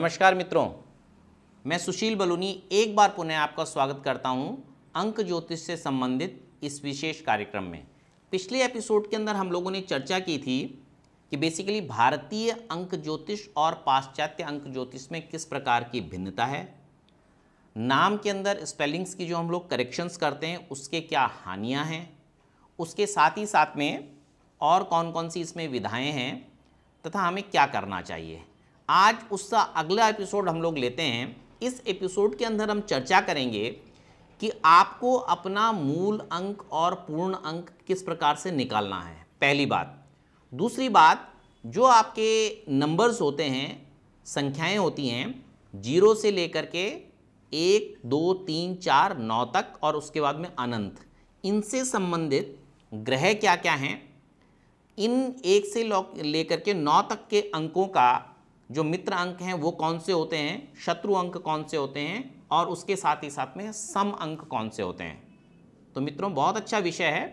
नमस्कार मित्रों मैं सुशील बलूनी एक बार पुनः आपका स्वागत करता हूं अंक ज्योतिष से संबंधित इस विशेष कार्यक्रम में पिछले एपिसोड के अंदर हम लोगों ने चर्चा की थी कि बेसिकली भारतीय अंक ज्योतिष और पाश्चात्य अंक ज्योतिष में किस प्रकार की भिन्नता है नाम के अंदर स्पेलिंग्स की जो हम लोग करेक्शंस करते हैं उसके क्या हानियाँ हैं उसके साथ ही साथ में और कौन कौन सी इसमें विधाएँ हैं तथा हमें क्या करना चाहिए आज उसका अगला एपिसोड हम लोग लेते हैं इस एपिसोड के अंदर हम चर्चा करेंगे कि आपको अपना मूल अंक और पूर्ण अंक किस प्रकार से निकालना है पहली बात दूसरी बात जो आपके नंबर्स होते हैं संख्याएं होती हैं जीरो से लेकर के एक दो तीन चार नौ तक और उसके बाद में अनंत इनसे संबंधित ग्रह क्या क्या हैं इन एक से लेकर के नौ तक के अंकों का जो मित्र अंक हैं वो कौन से होते हैं शत्रु अंक कौन से होते हैं और उसके साथ ही साथ में सम अंक कौन से होते हैं तो मित्रों बहुत अच्छा विषय है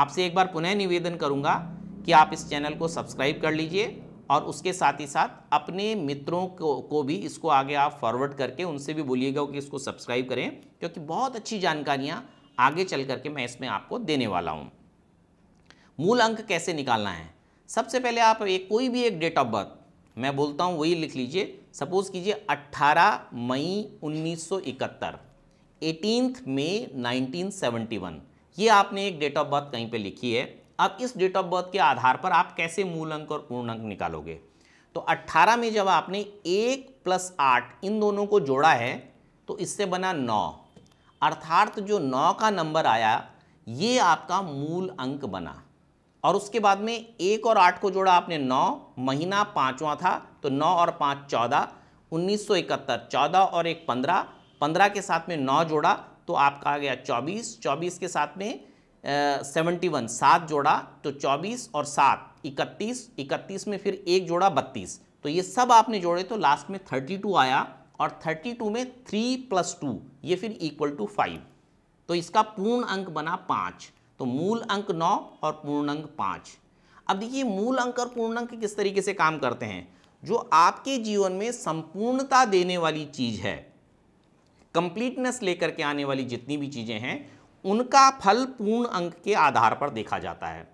आपसे एक बार पुनः निवेदन करूंगा कि आप इस चैनल को सब्सक्राइब कर लीजिए और उसके साथ ही साथ अपने मित्रों को को भी इसको आगे आप फॉरवर्ड करके उनसे भी बोलिएगा कि इसको सब्सक्राइब करें क्योंकि बहुत अच्छी जानकारियाँ आगे चल करके मैं इसमें आपको देने वाला हूँ मूल अंक कैसे निकालना है सबसे पहले आप एक कोई भी एक डेट ऑफ बर्थ मैं बोलता हूँ वही लिख लीजिए सपोज़ कीजिए 18 मई 1971 एटीनथ मे 1971 ये आपने एक डेट ऑफ बर्थ कहीं पे लिखी है अब इस डेट ऑफ बर्थ के आधार पर आप कैसे मूल अंक और पूर्ण अंक निकालोगे तो 18 में जब आपने एक प्लस आठ इन दोनों को जोड़ा है तो इससे बना नौ अर्थात जो नौ का नंबर आया ये आपका मूल अंक बना और उसके बाद में एक और आठ को जोड़ा आपने नौ महीना पांचवा था तो नौ और पाँच चौदह उन्नीस सौ इकहत्तर चौदह और एक पंद्रह पंद्रह के साथ में नौ जोड़ा तो आपका आ गया चौबीस चौबीस के साथ में सेवेंटी वन सात जोड़ा तो चौबीस और सात इकतीस इकतीस में फिर एक जोड़ा बत्तीस तो ये सब आपने जोड़े तो लास्ट में थर्टी टू आया और थर्टी टू में थ्री प्लस टू ये फिर इक्वल टू फाइव तो इसका पूर्ण अंक बना पाँच तो मूल अंक नौ और पूर्ण अंक पाँच अब देखिए मूल अंक और पूर्ण अंक किस तरीके से काम करते हैं जो आपके जीवन में संपूर्णता देने वाली चीज़ है कंप्लीटनेस लेकर के आने वाली जितनी भी चीज़ें हैं उनका फल पूर्ण अंक के आधार पर देखा जाता है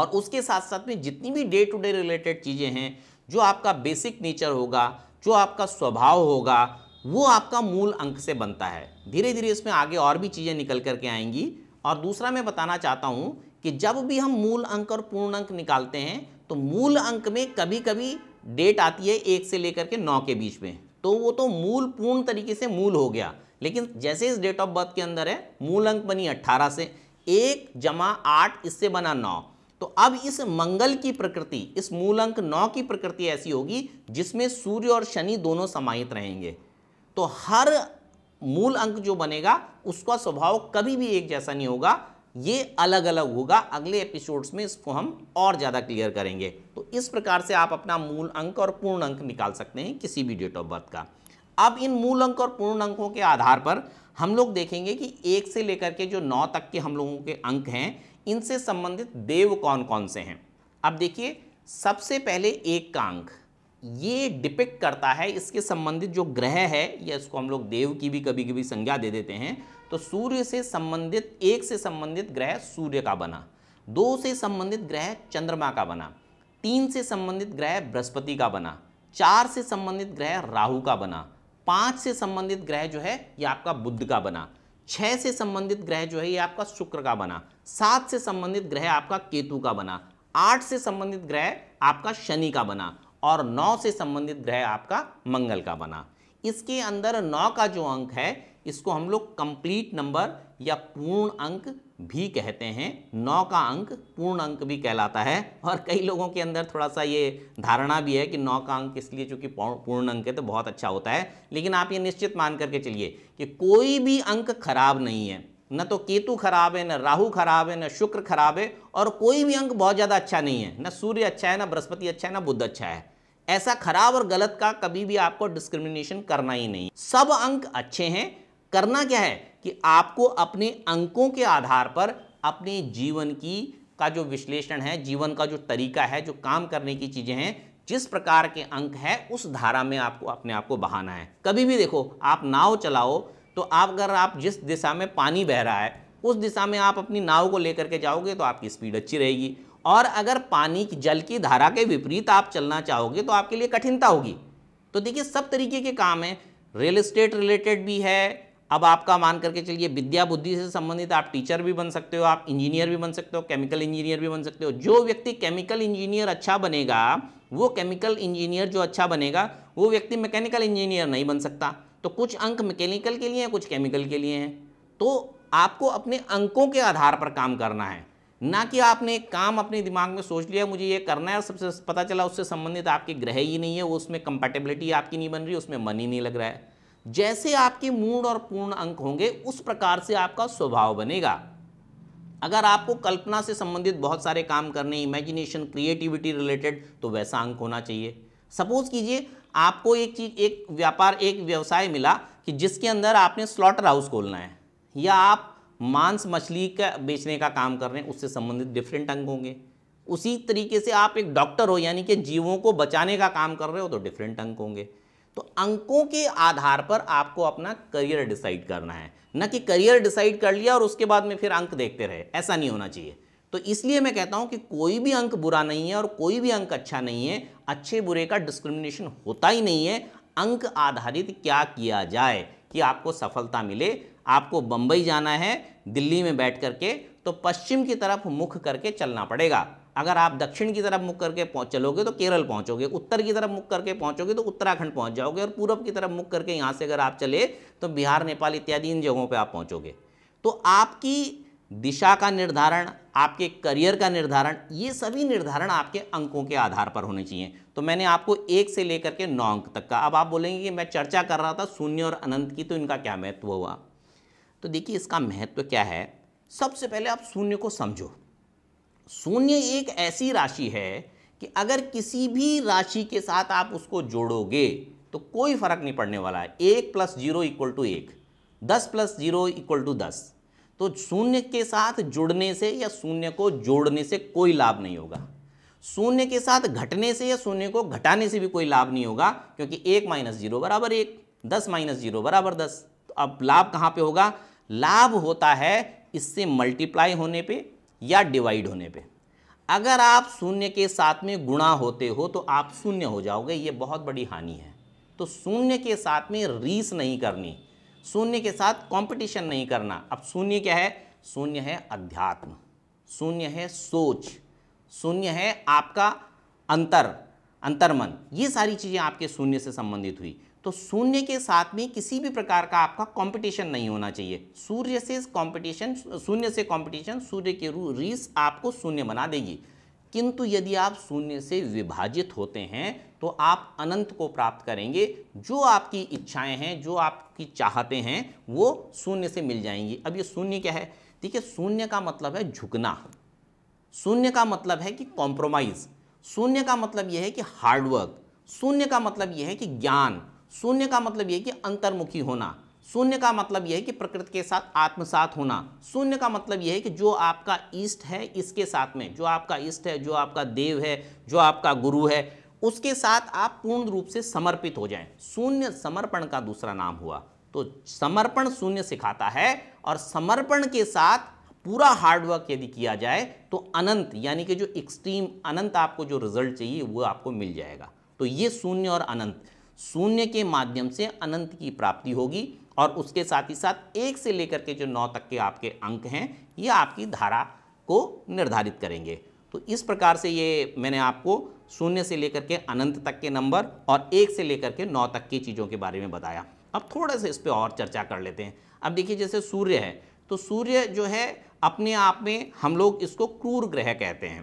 और उसके साथ साथ में जितनी भी डे टू डे रिलेटेड चीज़ें हैं जो आपका बेसिक नेचर होगा जो आपका स्वभाव होगा वो आपका मूल अंक से बनता है धीरे धीरे इसमें आगे और भी चीज़ें निकल करके आएंगी और दूसरा मैं बताना चाहता हूँ कि जब भी हम मूल अंक और पूर्ण अंक निकालते हैं तो मूल अंक में कभी कभी डेट आती है एक से लेकर के नौ के बीच में तो वो तो मूल पूर्ण तरीके से मूल हो गया लेकिन जैसे इस डेट ऑफ बर्थ के अंदर है मूल अंक बनी अट्ठारह से एक जमा आठ इससे बना नौ तो अब इस मंगल की प्रकृति इस मूल अंक नौ की प्रकृति ऐसी होगी जिसमें सूर्य और शनि दोनों समाहित रहेंगे तो हर मूल अंक जो बनेगा उसका स्वभाव कभी भी एक जैसा नहीं होगा ये अलग अलग होगा अगले एपिसोड्स में इसको हम और ज़्यादा क्लियर करेंगे तो इस प्रकार से आप अपना मूल अंक और पूर्ण अंक निकाल सकते हैं किसी भी डेट ऑफ बर्थ का अब इन मूल अंक और पूर्ण अंकों के आधार पर हम लोग देखेंगे कि एक से लेकर के जो नौ तक के हम लोगों के अंक हैं इनसे संबंधित देव कौन कौन से हैं अब देखिए सबसे पहले एक का अंक ये डिपेक्ट करता है इसके संबंधित जो ग्रह है या इसको हम लोग देव की भी कभी कभी संज्ञा दे देते हैं तो सूर्य से संबंधित एक से संबंधित ग्रह सूर्य का बना दो से संबंधित ग्रह चंद्रमा का बना तीन से संबंधित ग्रह बृहस्पति का बना चार से संबंधित ग्रह राहु का बना पाँच से संबंधित ग्रह जो है ये आपका बुद्ध का बना छः से संबंधित ग्रह जो है ये आपका शुक्र का बना सात से संबंधित ग्रह आपका केतु का बना आठ से संबंधित ग्रह आपका शनि का बना और नौ से संबंधित ग्रह आपका मंगल का बना इसके अंदर नौ का जो अंक है इसको हम लोग कंप्लीट नंबर या पूर्ण अंक भी कहते हैं नौ का अंक पूर्ण अंक भी कहलाता है और कई लोगों के अंदर थोड़ा सा ये धारणा भी है कि नौ का अंक इसलिए चूंकि पूर्ण अंक है तो बहुत अच्छा होता है लेकिन आप ये निश्चित मान करके चलिए कि कोई भी अंक खराब नहीं है न तो केतु खराब है न राहु खराब है न शुक्र खराब है और कोई भी अंक बहुत ज़्यादा अच्छा नहीं है न सूर्य अच्छा है ना बृहस्पति अच्छा है ना बुद्ध अच्छा है ऐसा खराब और गलत का कभी भी आपको डिस्क्रिमिनेशन करना ही नहीं सब अंक अच्छे हैं करना क्या है कि आपको अपने अंकों के आधार पर अपने जीवन की का जो विश्लेषण है जीवन का जो तरीका है जो काम करने की चीज़ें हैं जिस प्रकार के अंक है उस धारा में आपको अपने आप को बहाना है कभी भी देखो आप नाव चलाओ तो आप अगर आप जिस दिशा में पानी बह रहा है उस दिशा में आप अपनी नाव को लेकर के जाओगे तो आपकी स्पीड अच्छी रहेगी और अगर पानी की जल की धारा के विपरीत आप चलना चाहोगे तो आपके लिए कठिनता होगी तो देखिए सब तरीके के काम हैं रियल इस्टेट रिलेटेड भी है अब आपका मान करके चलिए विद्या बुद्धि से संबंधित आप टीचर भी बन सकते हो आप इंजीनियर भी बन सकते हो केमिकल इंजीनियर भी बन सकते हो जो व्यक्ति केमिकल इंजीनियर अच्छा बनेगा वो केमिकल इंजीनियर जो अच्छा बनेगा वो व्यक्ति मैकेनिकल इंजीनियर नहीं बन सकता तो कुछ अंक मैकेनिकल के लिए हैं कुछ केमिकल के लिए हैं तो आपको अपने अंकों के आधार पर काम करना है ना कि आपने एक काम अपने दिमाग में सोच लिया मुझे ये करना है सबसे पता चला उससे संबंधित आपके ग्रह ही नहीं है वो उसमें कंपेटेबिलिटी आपकी नहीं बन रही उसमें मन ही नहीं लग रहा है जैसे आपके मूड और पूर्ण अंक होंगे उस प्रकार से आपका स्वभाव बनेगा अगर आपको कल्पना से संबंधित बहुत सारे काम करने इमेजिनेशन क्रिएटिविटी रिलेटेड तो वैसा अंक होना चाहिए सपोज कीजिए आपको एक चीज एक व्यापार एक व्यवसाय मिला कि जिसके अंदर आपने स्लॉटर हाउस खोलना है या आप मांस मछली का बेचने का काम कर रहे हैं उससे संबंधित डिफरेंट अंग होंगे उसी तरीके से आप एक डॉक्टर हो यानी कि जीवों को बचाने का काम कर रहे हो तो डिफरेंट अंक होंगे तो अंकों के आधार पर आपको अपना करियर डिसाइड करना है न कि करियर डिसाइड कर लिया और उसके बाद में फिर अंक देखते रहे ऐसा नहीं होना चाहिए तो इसलिए मैं कहता हूँ कि कोई भी अंक बुरा नहीं है और कोई भी अंक अच्छा नहीं है अच्छे बुरे का डिस्क्रिमिनेशन होता ही नहीं है अंक आधारित क्या किया जाए कि आपको सफलता मिले आपको बम्बई जाना है दिल्ली में बैठ करके तो पश्चिम की तरफ मुख करके चलना पड़ेगा अगर आप दक्षिण की तरफ मुख करके चलोगे तो केरल पहुंचोगे उत्तर की तरफ मुख करके पहुंचोगे तो उत्तराखंड पहुंच जाओगे और पूर्व की तरफ मुख करके यहाँ से अगर आप चले तो बिहार नेपाल इत्यादि इन जगहों पर आप पहुँचोगे तो आपकी दिशा का निर्धारण आपके करियर का निर्धारण ये सभी निर्धारण आपके अंकों के आधार पर होने चाहिए तो मैंने आपको एक से लेकर के नौ अंक तक का अब आप बोलेंगे कि मैं चर्चा कर रहा था शून्य और अनंत की तो इनका क्या महत्व हुआ तो देखिए इसका महत्व क्या है सबसे पहले आप शून्य को समझो शून्य एक ऐसी राशि है कि अगर किसी भी राशि के साथ आप उसको जोड़ोगे तो कोई फर्क नहीं पड़ने वाला है एक प्लस जीरो इक्वल टू एक दस प्लस जीरो इक्वल टू दस तो शून्य के साथ जुड़ने से या शून्य को जोड़ने से कोई लाभ नहीं होगा शून्य के साथ घटने से या शून्य को घटाने से भी कोई लाभ नहीं होगा क्योंकि एक माइनस जीरो बराबर एक दस माइनस जीरो बराबर दस तो अब लाभ कहाँ पे होगा लाभ होता है इससे मल्टीप्लाई होने पे या डिवाइड होने पे अगर आप शून्य के साथ में गुणा होते हो तो आप शून्य हो जाओगे ये बहुत बड़ी हानि है तो शून्य के साथ में रीस नहीं करनी शून्य के साथ कंपटीशन नहीं करना अब शून्य क्या है शून्य है अध्यात्म शून्य है सोच शून्य है आपका अंतर अंतर्मन ये सारी चीज़ें आपके शून्य से संबंधित हुई तो शून्य के साथ में किसी भी प्रकार का आपका कंपटीशन नहीं होना चाहिए सूर्य से कंपटीशन शून्य से कंपटीशन सूर्य के रू रीस आपको शून्य बना देगी किंतु यदि आप शून्य से विभाजित होते हैं तो आप अनंत को प्राप्त करेंगे जो आपकी इच्छाएं हैं जो आपकी चाहते हैं वो शून्य से मिल जाएंगी अब ये शून्य क्या है देखिए शून्य का मतलब है झुकना शून्य का मतलब है कि कॉम्प्रोमाइज़ शून्य का मतलब यह है कि हार्डवर्क शून्य का मतलब यह है कि ज्ञान शून्य का मतलब यह है कि अंतर्मुखी होना शून्य का मतलब यह है कि प्रकृति के साथ आत्मसात होना शून्य का मतलब यह है कि जो आपका इष्ट है इसके साथ में जो आपका इष्ट है जो आपका देव है जो आपका गुरु है उसके साथ आप पूर्ण रूप से समर्पित हो जाएं शून्य समर्पण का दूसरा नाम हुआ तो समर्पण शून्य सिखाता है और समर्पण के साथ पूरा हार्डवर्क यदि किया जाए तो अनंत यानी कि जो एक्सट्रीम अनंत आपको जो रिजल्ट चाहिए वो आपको मिल जाएगा तो ये शून्य और अनंत शून्य के माध्यम से अनंत की प्राप्ति होगी और उसके साथ ही साथ एक से लेकर के जो नौ तक के आपके अंक हैं ये आपकी धारा को निर्धारित करेंगे तो इस प्रकार से ये मैंने आपको शून्य से लेकर के अनंत तक के नंबर और एक से लेकर के नौ तक की चीज़ों के बारे में बताया अब थोड़ा सा इस पर और चर्चा कर लेते हैं अब देखिए जैसे सूर्य है तो सूर्य जो है अपने आप में हम लोग इसको क्रूर ग्रह कहते हैं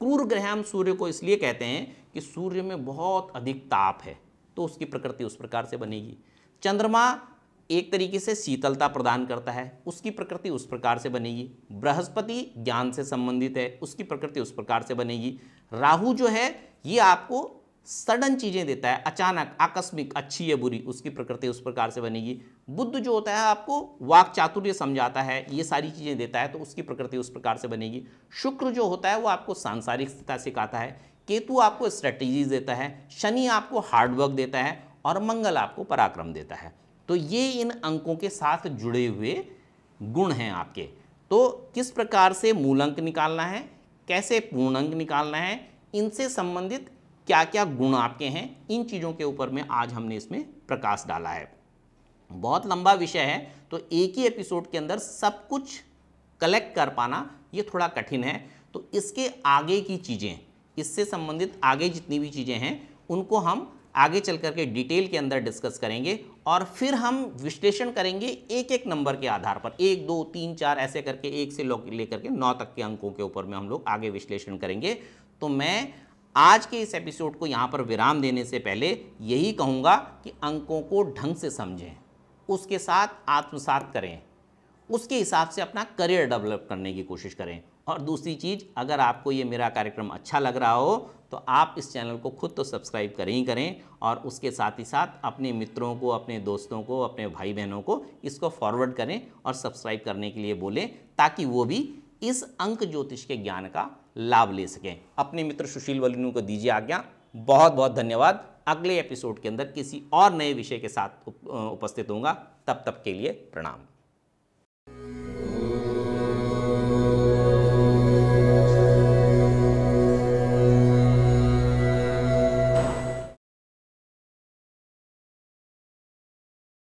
क्रूर ग्रह हम सूर्य को इसलिए कहते हैं कि सूर्य में बहुत अधिक ताप है तो उसकी प्रकृति उस प्रकार से बनेगी चंद्रमा एक तरीके से शीतलता प्रदान करता है उसकी प्रकृति उस प्रकार से बनेगी बृहस्पति ज्ञान से संबंधित है उसकी प्रकृति उस प्रकार से बनेगी राहु जो है ये आपको सडन चीज़ें देता है अचानक आकस्मिक अच्छी या बुरी उसकी प्रकृति उस प्रकार से बनेगी बुद्ध जो होता है आपको वाक चातुर्य समझाता है ये सारी चीज़ें देता है तो उसकी प्रकृति उस प्रकार से बनेगी शुक्र जो होता है वो आपको सांसारिक स्थिति सिखाता है केतु आपको स्ट्रेटेजीज देता है शनि आपको हार्डवर्क देता है और मंगल आपको पराक्रम देता है तो ये इन अंकों के साथ जुड़े हुए गुण हैं आपके तो किस प्रकार से मूल अंक निकालना है कैसे पूर्ण अंक निकालना है इनसे संबंधित क्या क्या गुण आपके हैं इन चीज़ों के ऊपर में आज हमने इसमें प्रकाश डाला है बहुत लंबा विषय है तो एक ही एपिसोड के अंदर सब कुछ कलेक्ट कर पाना ये थोड़ा कठिन है तो इसके आगे की चीज़ें इससे संबंधित आगे जितनी भी चीज़ें हैं उनको हम आगे चल करके डिटेल के अंदर डिस्कस करेंगे और फिर हम विश्लेषण करेंगे एक एक नंबर के आधार पर एक दो तीन चार ऐसे करके एक से लेकर के नौ तक के अंकों के ऊपर में हम लोग आगे विश्लेषण करेंगे तो मैं आज के इस एपिसोड को यहाँ पर विराम देने से पहले यही कहूँगा कि अंकों को ढंग से समझें उसके साथ आत्मसात करें उसके हिसाब से अपना करियर डेवलप करने की कोशिश करें और दूसरी चीज़ अगर आपको ये मेरा कार्यक्रम अच्छा लग रहा हो तो आप इस चैनल को खुद तो सब्सक्राइब करें ही करें और उसके साथ ही साथ अपने मित्रों को अपने दोस्तों को अपने भाई बहनों को इसको फॉरवर्ड करें और सब्सक्राइब करने के लिए बोलें ताकि वो भी इस अंक ज्योतिष के ज्ञान का लाभ ले सकें अपने मित्र सुशील वलिनू को दीजिए आज्ञा बहुत बहुत धन्यवाद अगले एपिसोड के अंदर किसी और नए विषय के साथ उपस्थित होंगे तब तक के लिए प्रणाम